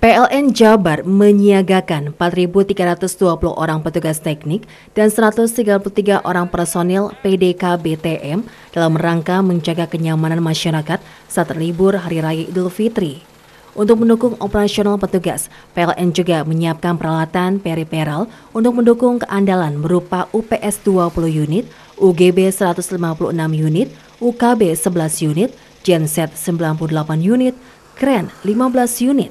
PLN Jabar menyiagakan 4.320 orang petugas teknik dan 133 orang personil PDKBTM dalam rangka menjaga kenyamanan masyarakat saat libur Hari Raya Idul Fitri. Untuk mendukung operasional petugas, PLN juga menyiapkan peralatan periperal untuk mendukung keandalan berupa UPS 20 unit, UGB 156 unit, UKB 11 unit, genset 98 unit, kren 15 unit,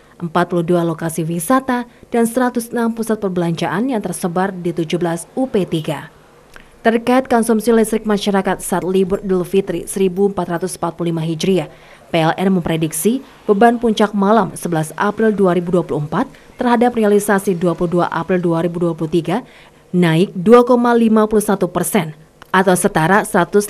42 lokasi wisata, dan 106 pusat perbelanjaan yang tersebar di 17 UP3. Terkait konsumsi listrik masyarakat saat libur Idul Fitri 1445 Hijriah, PLN memprediksi beban puncak malam 11 April 2024 terhadap realisasi 22 April 2023 naik 2,51 persen atau setara 118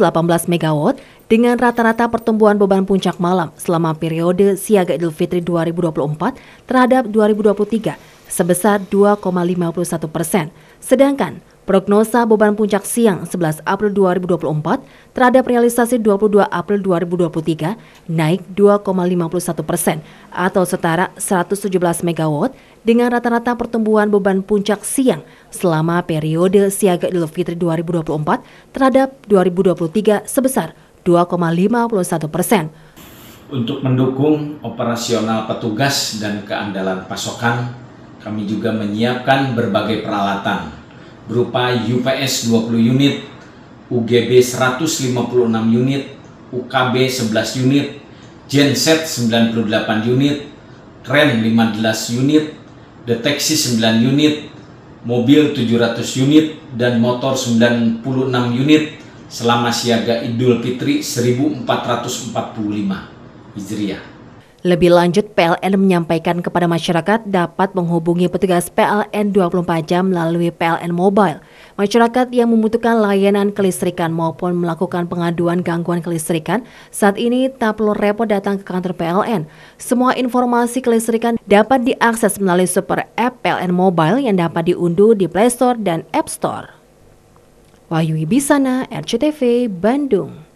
MW dengan rata-rata pertumbuhan beban puncak malam selama periode siaga Idul Fitri 2024 terhadap 2023 sebesar 2,51 persen. Sedangkan Prognosa beban puncak siang 11 April 2024 terhadap realisasi 22 April 2023 naik 2,51 persen atau setara 117 MW dengan rata-rata pertumbuhan beban puncak siang selama periode siaga Idul Fitri 2024 terhadap 2023 sebesar 2,51 persen. Untuk mendukung operasional petugas dan keandalan pasokan, kami juga menyiapkan berbagai peralatan berupa UPS 20 unit, UGB 156 unit, UKB 11 unit, genset 98 unit, kren 15 unit, deteksi 9 unit, mobil 700 unit, dan motor 96 unit selama siaga Idul Fitri 1445 Hijriah. Lebih lanjut, PLN menyampaikan kepada masyarakat dapat menghubungi petugas PLN 24 jam melalui PLN Mobile. Masyarakat yang membutuhkan layanan kelistrikan maupun melakukan pengaduan gangguan kelistrikan, saat ini tak perlu repot datang ke kantor PLN. Semua informasi kelistrikan dapat diakses melalui super app PLN Mobile yang dapat diunduh di Play Store dan App Store. Wahyu Ibisana, RCTV, Bandung.